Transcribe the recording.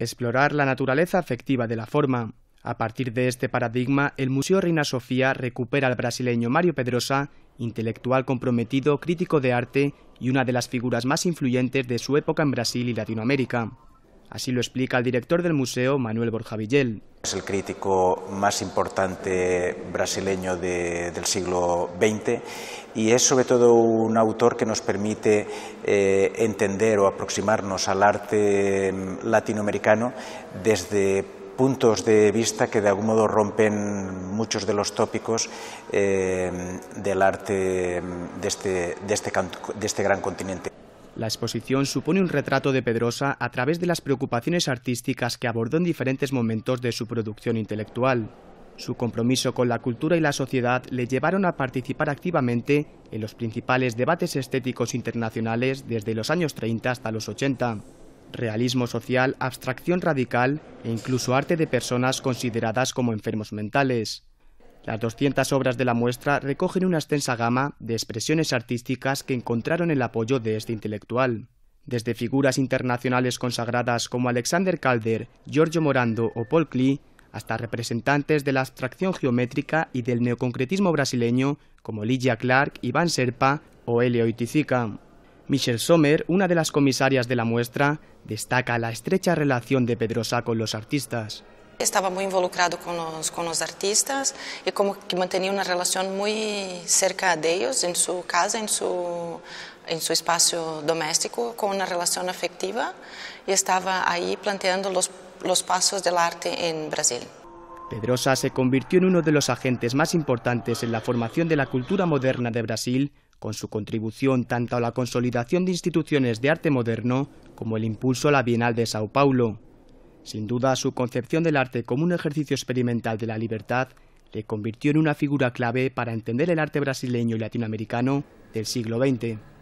Explorar la naturaleza afectiva de la forma. A partir de este paradigma, el Museo Reina Sofía recupera al brasileño Mario Pedrosa, intelectual comprometido, crítico de arte y una de las figuras más influyentes de su época en Brasil y Latinoamérica. Así lo explica el director del museo, Manuel Borja Villel. Es el crítico más importante brasileño del siglo XX y es sobre todo un autor que nos permite eh, entender o aproximarnos al arte mm, latinoamericano desde puntos de vista que de algún modo rompen muchos de los tópicos eh, del arte mm, este, este de este gran continente. La exposición supone un retrato de Pedrosa a través de las preocupaciones artísticas que abordó en diferentes momentos de su producción intelectual. Su compromiso con la cultura y la sociedad le llevaron a participar activamente en los principales debates estéticos internacionales desde los años 30 hasta los 80. Realismo social, abstracción radical e incluso arte de personas consideradas como enfermos mentales. Las 200 obras de la muestra recogen una extensa gama de expresiones artísticas que encontraron el apoyo de este intelectual. Desde figuras internacionales consagradas como Alexander Calder, Giorgio Morando o Paul Klee, hasta representantes de la abstracción geométrica y del neoconcretismo brasileño como Ligia Clark, Iván Serpa o Elio Itizica. Michel Sommer, una de las comisarias de la muestra, destaca la estrecha relación de Pedrosa con los artistas. Estaba muy involucrado con los artistas y como que mantenía una relación muy cerca ellos en su casa, en su espacio doméstico con una relación afectiva y estaba ahí planteando los pasos del arte en Brasil. Pedrosa se convirtió en uno de los agentes más importantes en la formación de la cultura moderna de Brasil, con su contribución tanto a la consolidación de instituciones de arte moderno como el impulso a la Bienal de Sao Paulo. Sin duda, su concepción del arte como un ejercicio experimental de la libertad le convirtió en una figura clave para entender el arte brasileño y latinoamericano del siglo XX.